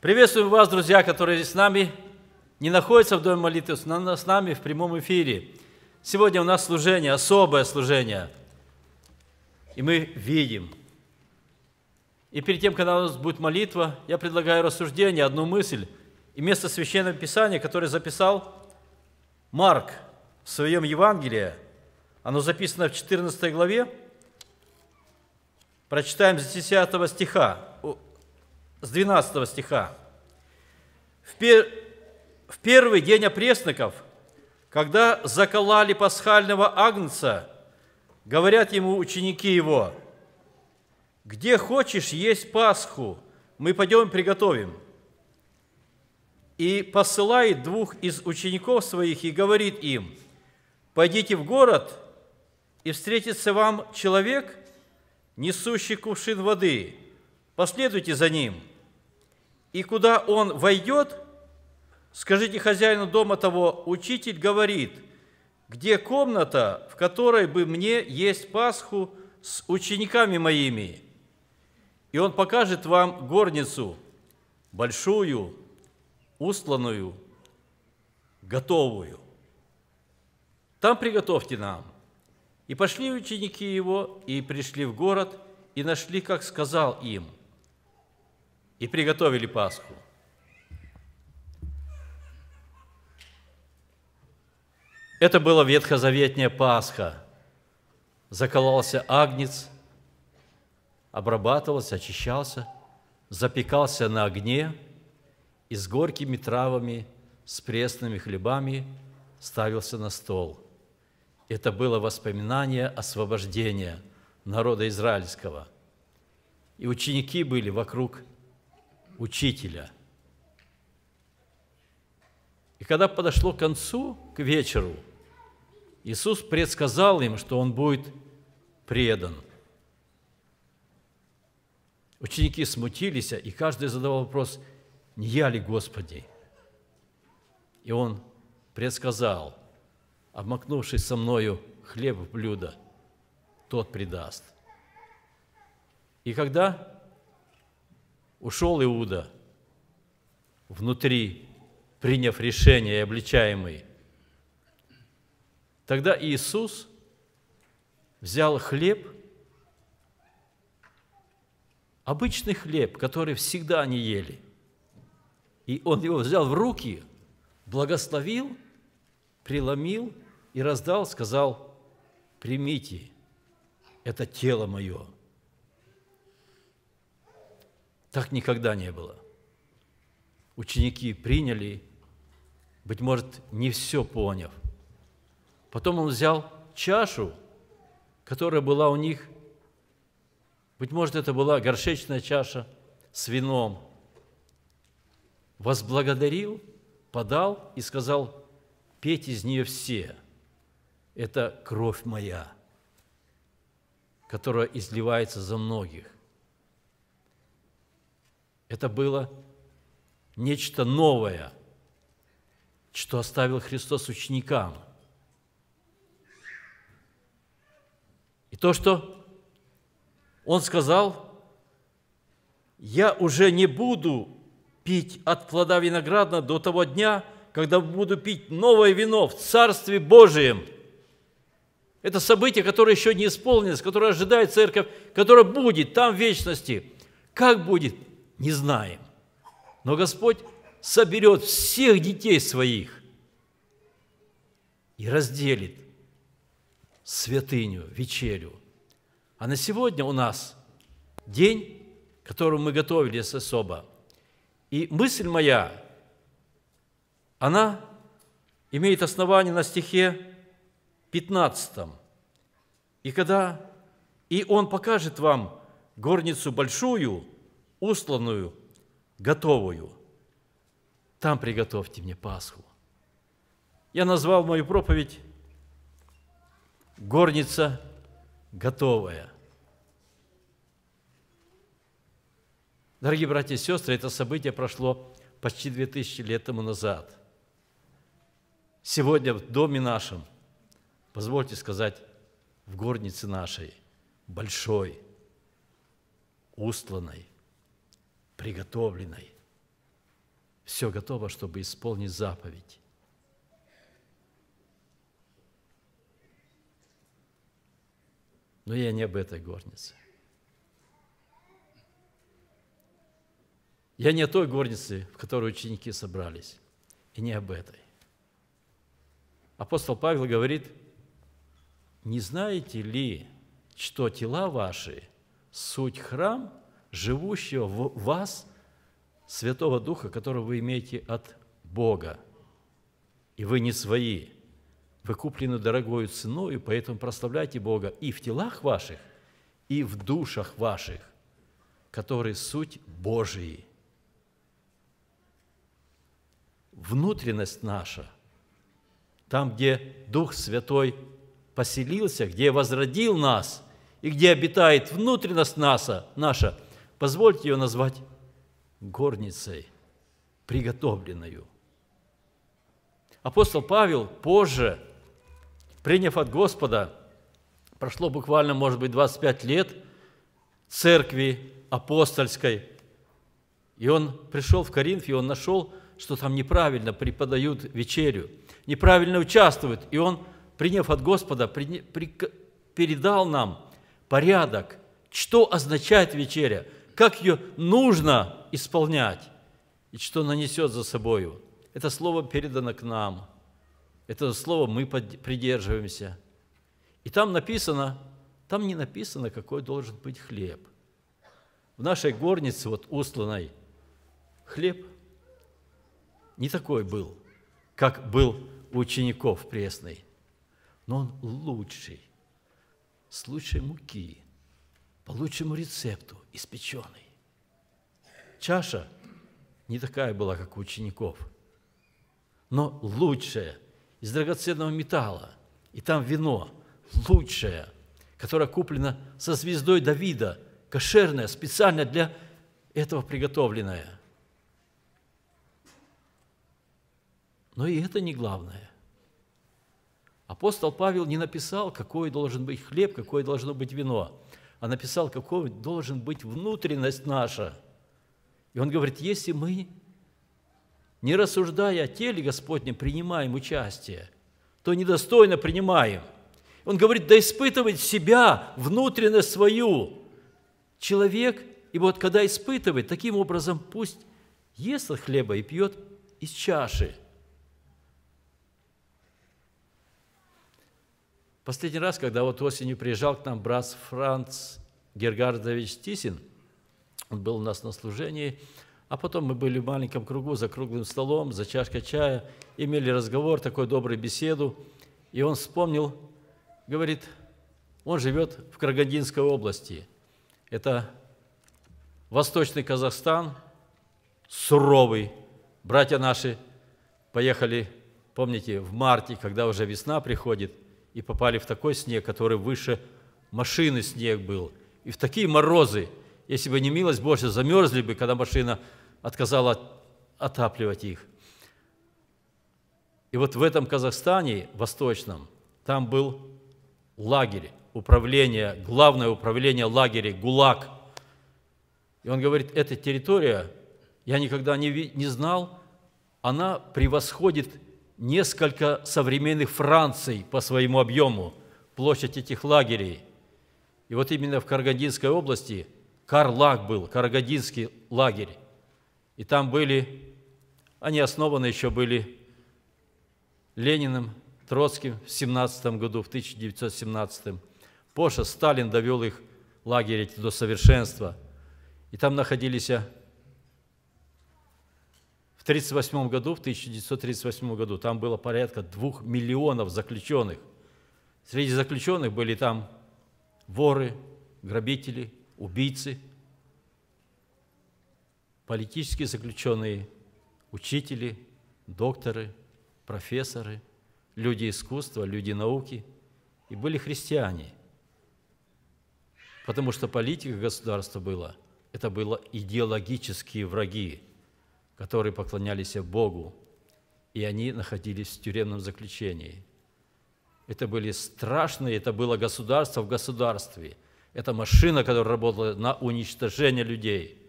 Приветствуем вас, друзья, которые с нами не находятся в Доме молитвы, но с нами в прямом эфире. Сегодня у нас служение, особое служение. И мы видим. И перед тем, когда у нас будет молитва, я предлагаю рассуждение, одну мысль. И место Священного Писания, которое записал Марк в своем Евангелии, оно записано в 14 главе, прочитаем с 10 стиха с 12 стиха. В, пер... в первый день опресноков, когда заколали пасхального агнца, говорят ему ученики его, «Где хочешь есть Пасху, мы пойдем приготовим». И посылает двух из учеников своих и говорит им, «Пойдите в город, и встретится вам человек, несущий кувшин воды, последуйте за ним. И куда он войдет, скажите хозяину дома того, учитель говорит, где комната, в которой бы мне есть Пасху с учениками моими? И он покажет вам горницу, большую, устланную, готовую. Там приготовьте нам. И пошли ученики его, и пришли в город, и нашли, как сказал им – и приготовили Пасху. Это была ветхозаветняя Пасха. Закололся агнец, обрабатывался, очищался, запекался на огне и с горькими травами, с пресными хлебами ставился на стол. Это было воспоминание освобождения народа израильского. И ученики были вокруг учителя. И когда подошло к концу, к вечеру, Иисус предсказал им, что Он будет предан. Ученики смутились, и каждый задавал вопрос, не я ли Господи? И Он предсказал, обмакнувшись со мною хлеб в блюдо, тот предаст. И когда ушел Иуда внутри, приняв решение и обличаемый, тогда Иисус взял хлеб, обычный хлеб, который всегда они ели, и он его взял в руки, благословил, преломил и раздал, сказал, примите, это тело мое – так никогда не было. Ученики приняли, быть может, не все поняв. Потом он взял чашу, которая была у них, быть может, это была горшечная чаша с вином, возблагодарил, подал и сказал, пейте из нее все, это кровь моя, которая изливается за многих это было нечто новое, что оставил Христос ученикам. И то, что Он сказал, «Я уже не буду пить от плода виноградного до того дня, когда буду пить новое вино в Царстве Божием». Это событие, которое еще не исполнилось, которое ожидает церковь, которое будет там в вечности. Как будет? не знаем. Но Господь соберет всех детей своих и разделит святыню, вечерю. А на сегодня у нас день, к которому мы готовились особо. И мысль моя, она имеет основание на стихе 15. И когда и он покажет вам горницу большую – усланную, готовую. Там приготовьте мне Пасху. Я назвал мою проповедь «Горница готовая». Дорогие братья и сестры, это событие прошло почти две тысячи лет тому назад. Сегодня в доме нашем, позвольте сказать, в горнице нашей, большой, устланной, приготовленной. Все готово, чтобы исполнить заповедь. Но я не об этой горнице. Я не о той горнице, в которой ученики собрались, и не об этой. Апостол Павел говорит, не знаете ли, что тела ваши – суть храм – живущего в вас Святого Духа, которого вы имеете от Бога. И вы не свои, вы куплены дорогою ценою, поэтому прославляйте Бога и в телах ваших, и в душах ваших, которые суть Божии. Внутренность наша, там, где Дух Святой поселился, где возродил нас – и где обитает внутренность Наса, наша Позвольте ее назвать горницей, приготовленную. Апостол Павел позже, приняв от Господа, прошло буквально, может быть, 25 лет церкви апостольской, и он пришел в Коринф, и он нашел, что там неправильно преподают вечерю, неправильно участвуют, и он, приняв от Господа, при, при, передал нам порядок, что означает вечеря – как ее нужно исполнять и что нанесет за собою. Это слово передано к нам. Это слово мы придерживаемся. И там написано, там не написано, какой должен быть хлеб. В нашей горнице, вот устланной, хлеб не такой был, как был у учеников пресный, но он лучший, с лучшей муки, по лучшему рецепту испеченный. Чаша не такая была, как у учеников, но лучшая, из драгоценного металла. И там вино лучшее, которое куплено со звездой Давида, кошерное, специально для этого приготовленное. Но и это не главное. Апостол Павел не написал, какой должен быть хлеб, какое должно быть вино а написал, какой должен быть внутренность наша. И он говорит, если мы, не рассуждая о теле Господнем, принимаем участие, то недостойно принимаем. Он говорит, да испытывает себя, внутренность свою. Человек, и вот когда испытывает, таким образом пусть ест от хлеба и пьет из чаши – Последний раз, когда вот осенью приезжал к нам брат Франц Гергардович Тисин, он был у нас на служении, а потом мы были в маленьком кругу за круглым столом, за чашкой чая, имели разговор, такой добрую беседу. И он вспомнил, говорит, он живет в Карагандинской области. Это восточный Казахстан, суровый. Братья наши поехали, помните, в марте, когда уже весна приходит – и попали в такой снег, который выше машины снег был. И в такие морозы, если бы не милость Божья, замерзли бы, когда машина отказала отапливать их. И вот в этом Казахстане, восточном, там был лагерь, управление, главное управление лагеря, ГУЛАГ. И он говорит, эта территория, я никогда не, не знал, она превосходит несколько современных Франций по своему объему, площадь этих лагерей. И вот именно в Карагандинской области Карлаг был, Карагандинский лагерь. И там были, они основаны еще были Лениным, Троцким в 17 году, в 1917. Позже Сталин довел их лагерь до совершенства. И там находились 1938 году, в 1938 году, там было порядка двух миллионов заключенных. Среди заключенных были там воры, грабители, убийцы, политические заключенные, учители, докторы, профессоры, люди искусства, люди науки, и были христиане. Потому что политика государства была, это было идеологические враги – которые поклонялись Богу, и они находились в тюремном заключении. Это были страшные, это было государство в государстве. Это машина, которая работала на уничтожение людей.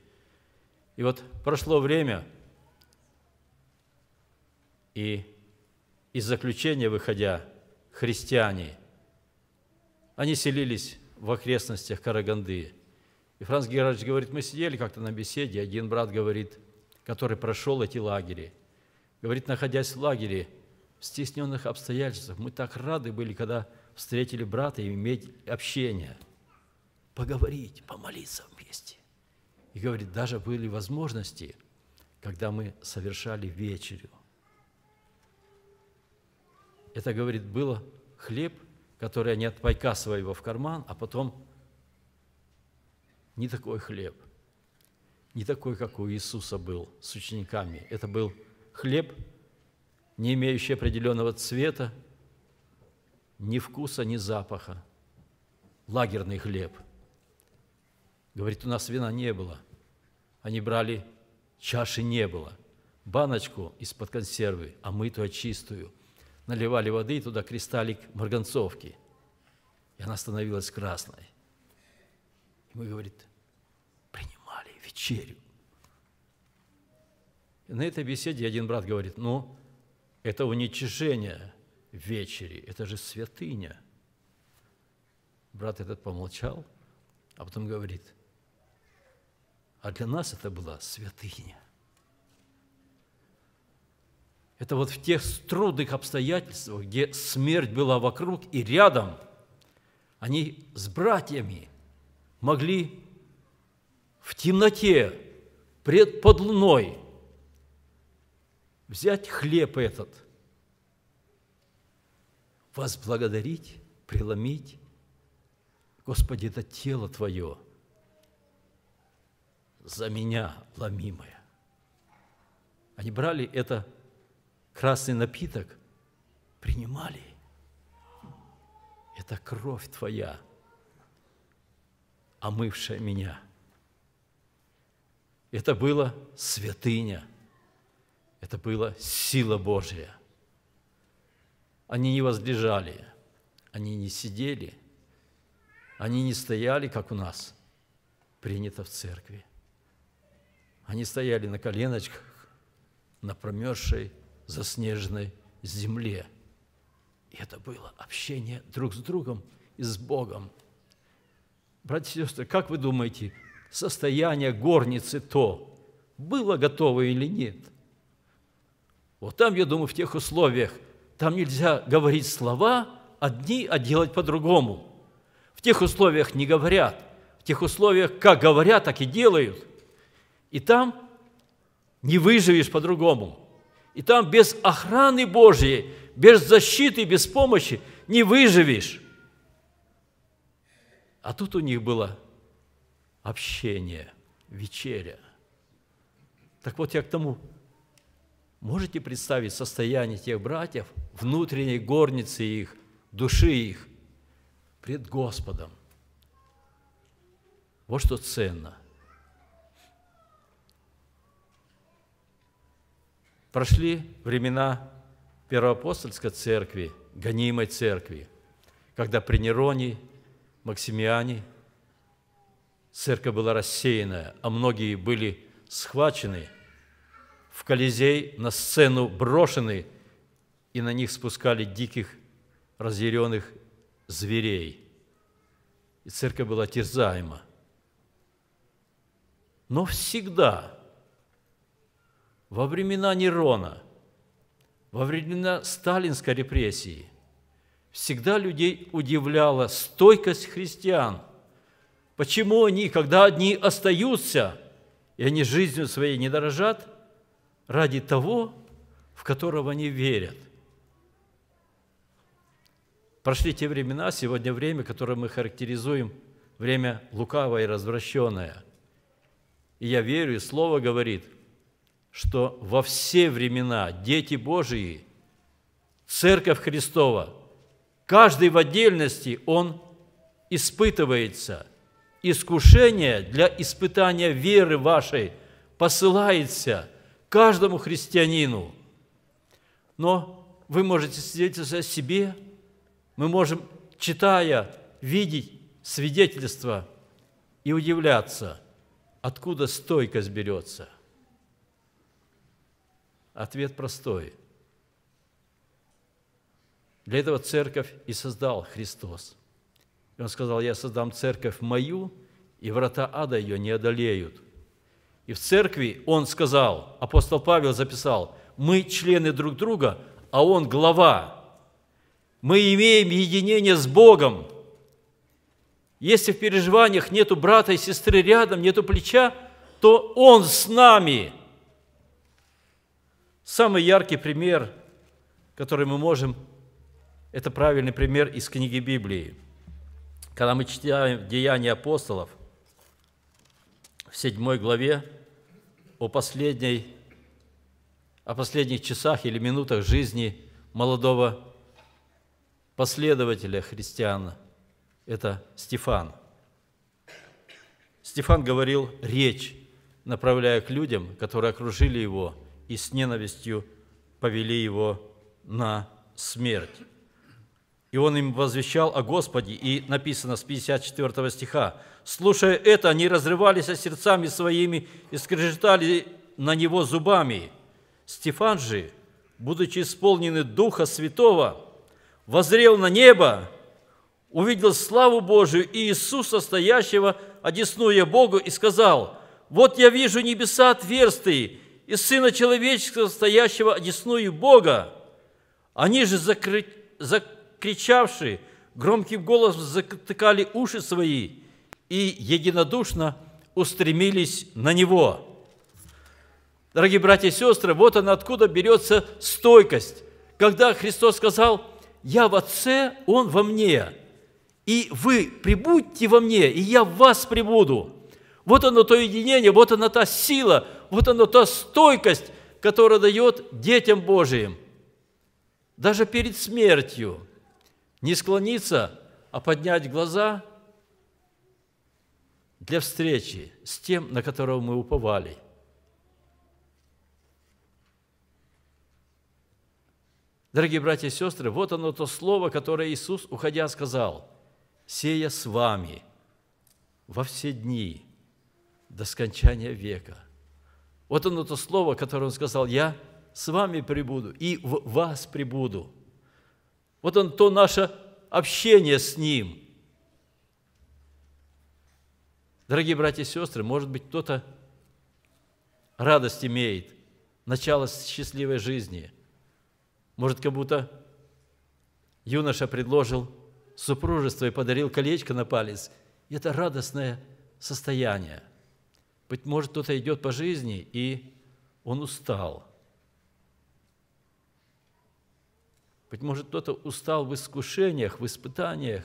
И вот прошло время, и из заключения выходя христиане, они селились в окрестностях Караганды. И Франц Герардович говорит, мы сидели как-то на беседе, один брат говорит – который прошел эти лагеря. Говорит, находясь в лагере, в стесненных обстоятельствах, мы так рады были, когда встретили брата и иметь общение, поговорить, помолиться вместе. И говорит, даже были возможности, когда мы совершали вечерю. Это, говорит, было хлеб, который они от пайка своего в карман, а потом не такой хлеб – не такой, как у Иисуса был с учениками. Это был хлеб, не имеющий определенного цвета, ни вкуса, ни запаха. Лагерный хлеб. Говорит, у нас вина не было. Они брали, чаши не было. Баночку из-под консервы, а мытую, чистую. Наливали воды, и туда кристаллик марганцовки. И она становилась красной. И мы, говорит, череп. На этой беседе один брат говорит, ну, это уничижение вечери, это же святыня. Брат этот помолчал, а потом говорит, а для нас это была святыня. Это вот в тех трудных обстоятельствах, где смерть была вокруг и рядом, они с братьями могли в темноте, пред, под луной, взять хлеб этот, вас благодарить, преломить. Господи, это тело Твое за меня ломимое. Они брали это красный напиток, принимали. Это кровь Твоя, омывшая меня – это была святыня. Это была сила Божья. Они не возлежали, они не сидели, они не стояли, как у нас принято в церкви. Они стояли на коленочках на промерзшей, заснеженной земле. И это было общение друг с другом и с Богом. Братья и сестры, как вы думаете, состояние горницы то, было готово или нет. Вот там, я думаю, в тех условиях, там нельзя говорить слова одни, а делать по-другому. В тех условиях не говорят. В тех условиях как говорят, так и делают. И там не выживешь по-другому. И там без охраны Божьей, без защиты, без помощи не выживешь. А тут у них было общение, вечеря. Так вот я к тому, можете представить состояние тех братьев, внутренней горницы их, души их пред Господом. Вот что ценно. Прошли времена Первоапостольской церкви, гонимой церкви, когда при Нероне, Максимиане – церковь была рассеянная, а многие были схвачены, в Колизей на сцену брошены, и на них спускали диких, разъяренных зверей. И церковь была терзаема. Но всегда, во времена Нерона, во времена сталинской репрессии, всегда людей удивляла стойкость христиан – Почему они, когда одни остаются, и они жизнью своей не дорожат, ради того, в которого они верят? Прошли те времена, сегодня время, которое мы характеризуем время лукавое и развращенное. И я верю, и Слово говорит, что во все времена дети Божии, Церковь Христова, каждый в отдельности, он испытывается, искушение для испытания веры вашей посылается каждому христианину. Но вы можете свидетельствовать о себе, мы можем, читая, видеть свидетельство и удивляться, откуда стойкость берется. Ответ простой. Для этого церковь и создал Христос – и он сказал, я создам церковь мою, и врата ада ее не одолеют. И в церкви он сказал, апостол Павел записал, мы члены друг друга, а он глава. Мы имеем единение с Богом. Если в переживаниях нету брата и сестры рядом, нету плеча, то он с нами. Самый яркий пример, который мы можем, это правильный пример из книги Библии – когда мы читаем Деяния апостолов в 7 главе о, последней, о последних часах или минутах жизни молодого последователя христиана, это Стефан. Стефан говорил речь, направляя к людям, которые окружили его и с ненавистью повели его на смерть. И он им возвещал о Господе. И написано с 54 стиха. «Слушая это, они разрывались сердцами своими и скрежетали на него зубами. Стефан же, будучи исполнены Духа Святого, возрел на небо, увидел славу Божию и Иисуса, стоящего, одесную Богу, и сказал, «Вот я вижу небеса отверстые, и Сына Человеческого, стоящего одесную Бога». Они же закры... закрыли кричавшие, громким голосом затыкали уши свои и единодушно устремились на Него. Дорогие братья и сестры, вот она откуда берется стойкость. Когда Христос сказал, «Я в Отце, Он во Мне, и вы прибудьте во Мне, и Я в вас прибуду». Вот оно то единение, вот она та сила, вот она та стойкость, которая дает детям Божиим. Даже перед смертью – не склониться, а поднять глаза для встречи с тем, на которого мы уповали. Дорогие братья и сестры, вот оно то слово, которое Иисус, уходя, сказал, «Сея с вами во все дни до скончания века». Вот оно то слово, которое Он сказал, «Я с вами прибуду и в вас прибуду». Вот он, то наше общение с Ним. Дорогие братья и сестры, может быть, кто-то радость имеет, начало счастливой жизни. Может, как будто юноша предложил супружество и подарил колечко на палец. И это радостное состояние. Быть может, кто-то идет по жизни, и он устал – Быть может, кто-то устал в искушениях, в испытаниях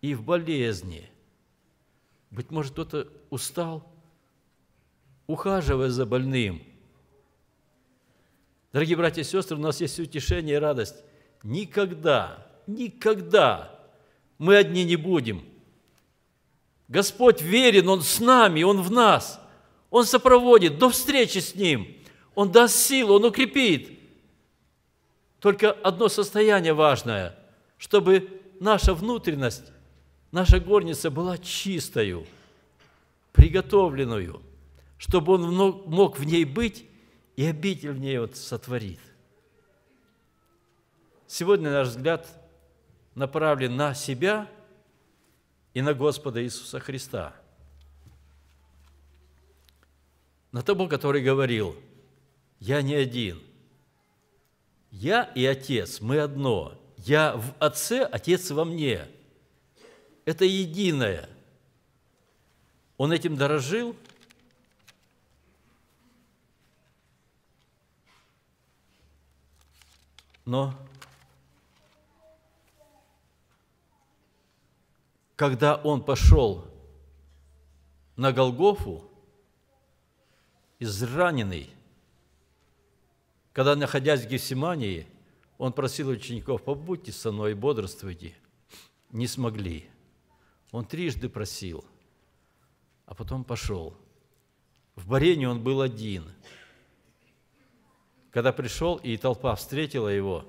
и в болезни. Быть может, кто-то устал, ухаживая за больным. Дорогие братья и сестры, у нас есть утешение и радость. Никогда, никогда мы одни не будем. Господь верен, Он с нами, Он в нас. Он сопроводит до встречи с Ним. Он даст силу, Он укрепит – только одно состояние важное, чтобы наша внутренность, наша горница была чистою, приготовленную, чтобы он мог в ней быть и обитель в ней вот сотворит. Сегодня наш взгляд направлен на себя и на Господа Иисуса Христа, на того, который говорил, «Я не один, я и Отец, мы одно. Я в Отце, Отец во мне. Это единое. Он этим дорожил. Но когда он пошел на Голгофу, израненный, когда, находясь в Гефсимании, он просил учеников, побудьте со мной и бодрствуйте. Не смогли. Он трижды просил, а потом пошел. В Барене он был один. Когда пришел, и толпа встретила его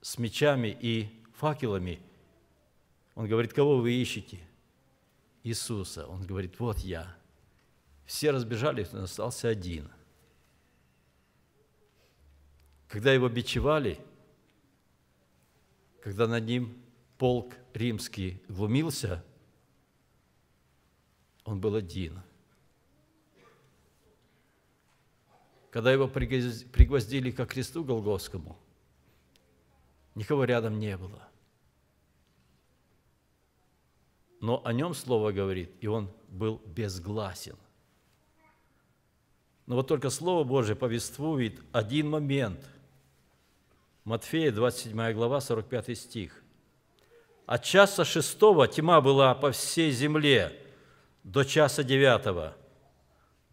с мечами и факелами, он говорит, кого вы ищете? Иисуса. Он говорит, вот я. Все разбежались, он остался один – когда его бичевали, когда над ним полк римский глумился, он был один. Когда его пригвоздили ко кресту Голгофскому, никого рядом не было. Но о нем слово говорит, и он был безгласен. Но вот только Слово Божие повествует один момент – Матфея, 27 глава, 45 стих. «От часа шестого тьма была по всей земле до часа девятого,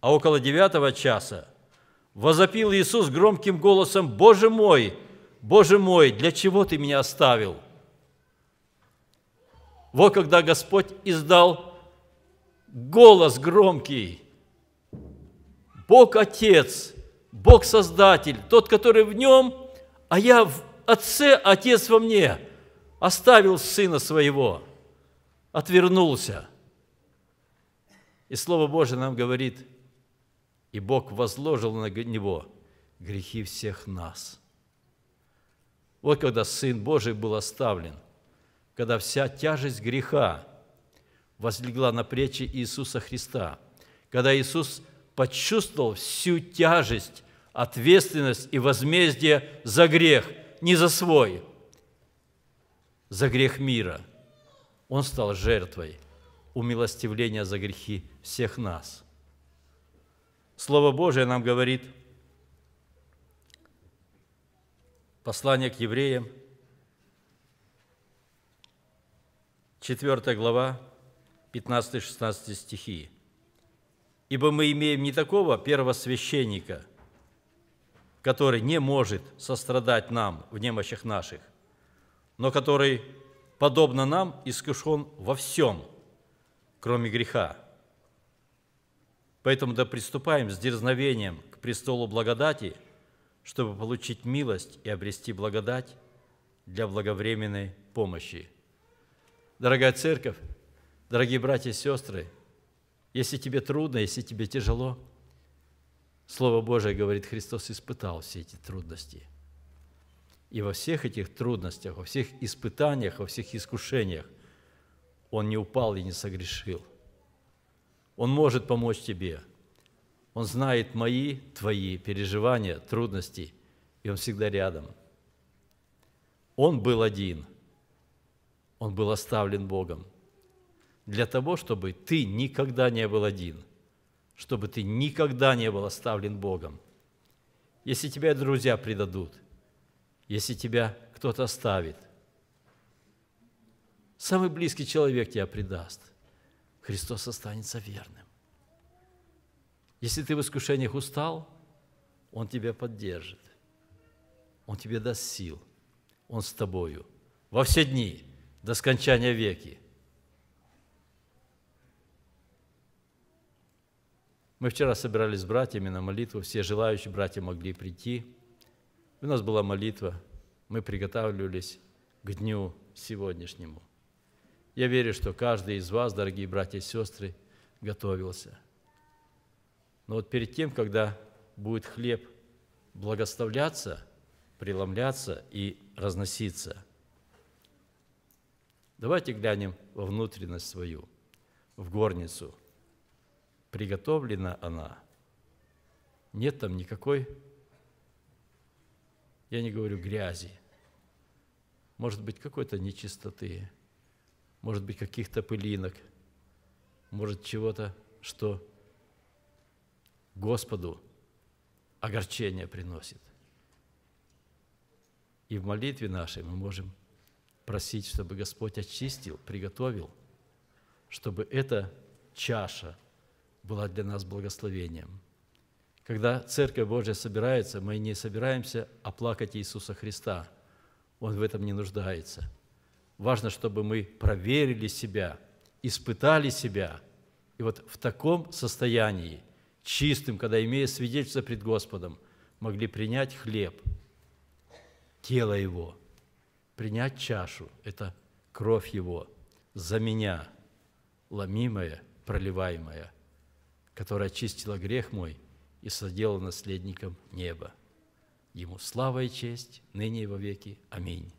а около девятого часа возопил Иисус громким голосом, «Боже мой, Боже мой, для чего Ты меня оставил?» Вот когда Господь издал голос громкий, Бог Отец, Бог Создатель, Тот, который в Нем – а я в Отце, Отец во мне, оставил Сына Своего, отвернулся. И Слово Божие нам говорит, и Бог возложил на Него грехи всех нас. Вот когда Сын Божий был оставлен, когда вся тяжесть греха возлегла на плечи Иисуса Христа, когда Иисус почувствовал всю тяжесть ответственность и возмездие за грех, не за свой, за грех мира. Он стал жертвой умилостивления за грехи всех нас. Слово Божие нам говорит, послание к евреям, 4 глава, 15-16 стихи. «Ибо мы имеем не такого первосвященника – который не может сострадать нам в немощах наших, но который, подобно нам, искушен во всем, кроме греха. Поэтому да приступаем с дерзновением к престолу благодати, чтобы получить милость и обрести благодать для благовременной помощи. Дорогая церковь, дорогие братья и сестры, если тебе трудно, если тебе тяжело – Слово Божие говорит, Христос испытал все эти трудности. И во всех этих трудностях, во всех испытаниях, во всех искушениях Он не упал и не согрешил. Он может помочь тебе. Он знает мои, твои переживания, трудности, и Он всегда рядом. Он был один. Он был оставлен Богом для того, чтобы ты никогда не был один – чтобы ты никогда не был оставлен Богом. Если тебя друзья предадут, если тебя кто-то оставит, самый близкий человек тебя предаст, Христос останется верным. Если ты в искушениях устал, Он тебя поддержит. Он тебе даст сил. Он с тобою во все дни до скончания веки. Мы вчера собирались с братьями на молитву, все желающие братья могли прийти. У нас была молитва, мы приготавливались к дню сегодняшнему. Я верю, что каждый из вас, дорогие братья и сестры, готовился. Но вот перед тем, когда будет хлеб благоставляться, преломляться и разноситься, давайте глянем во внутренность свою, в горницу – приготовлена она. Нет там никакой, я не говорю грязи, может быть, какой-то нечистоты, может быть, каких-то пылинок, может, чего-то, что Господу огорчение приносит. И в молитве нашей мы можем просить, чтобы Господь очистил, приготовил, чтобы эта чаша – была для нас благословением. Когда Церковь Божья собирается, мы не собираемся оплакать Иисуса Христа. Он в этом не нуждается. Важно, чтобы мы проверили себя, испытали себя. И вот в таком состоянии, чистым, когда, имея свидетельство пред Господом, могли принять хлеб, тело Его, принять чашу, это кровь Его за меня, ломимая, проливаемая – которая очистила грех мой и содела наследником неба. Ему слава и честь ныне и во веки. Аминь.